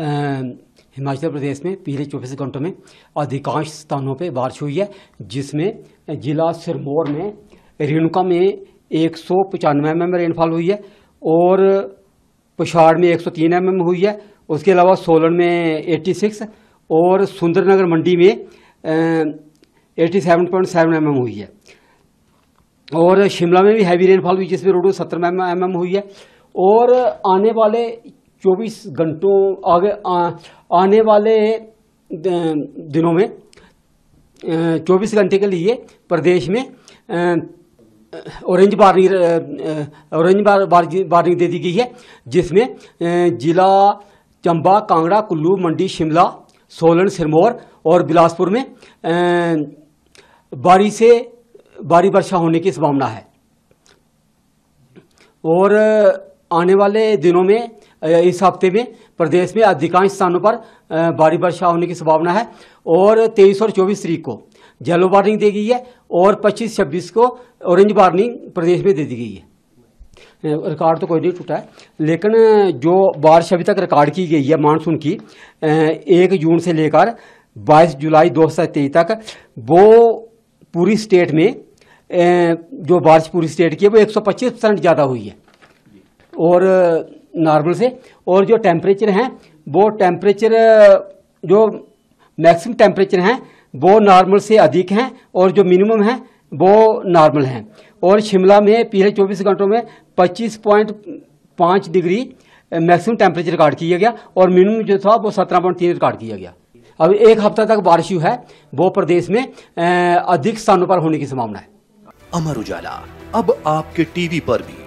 हिमाचल प्रदेश में पिछले चौबीस घंटों में अधिकांश स्थानों पर बारिश हुई है जिसमें जिला सिरमौर में रेणुका में एक सौ पचानवे एम एम रेनफॉल हुई है और पछाड़ में एक सौ तीन एम एम हुई है उसके अलावा सोलन में एट्टी सिक्स और सुंदरनगर मंडी में eighty seven point seven M M हुई है और शिमला में भी हैवी रेनफॉल हुई जिसमें रोडो सत्तर एम एम हुई है और आने वाले चौबीस घंटों आगे आ, आने वाले दिनों में चौबीस घंटे के लिए प्रदेश में ऑरेंज वार्निंग ऑरेंज वार्निंग दे दी गई है जिसमें जिला चंबा कांगड़ा कुल्लू मंडी शिमला सोलन सिरमौर और बिलासपुर में बारिश से भारी वर्षा होने की संभावना है और आने वाले दिनों में इस हफ्ते में प्रदेश में अधिकांश स्थानों पर भारी वर्षा होने की संभावना है और 23 और 24 तरीक को येलो वार्निंग दी गई है और 25 छब्बीस को ऑरेंज वार्निंग प्रदेश में दे दी गई है रिकॉर्ड तो कोई नहीं टूटा है लेकिन जो बारिश अभी तक रिकॉर्ड की गई है मानसून की एक जून से लेकर 22 जुलाई दो तक वो पूरी स्टेट में जो बारिश पूरी स्टेट की है वो 125 परसेंट ज़्यादा हुई है और नॉर्मल से और जो टेम्परेचर हैं वो टेम्परेचर जो मैक्सिमम टेम्परेचर हैं वो नॉर्मल से अधिक हैं और जो मिनिमम हैं वो नॉर्मल हैं और शिमला में पिछले 24 घंटों में 25.5 डिग्री मैक्सिमम टेम्परेचर रिकॉर्ड किया गया और मिनिमम जो था वो 17.3 रिकॉर्ड किया गया अब एक हफ्ता तक बारिश हुई है वो प्रदेश में अधिक स्थानों पर होने की संभावना है अमर उजाला अब आपके टीवी पर भी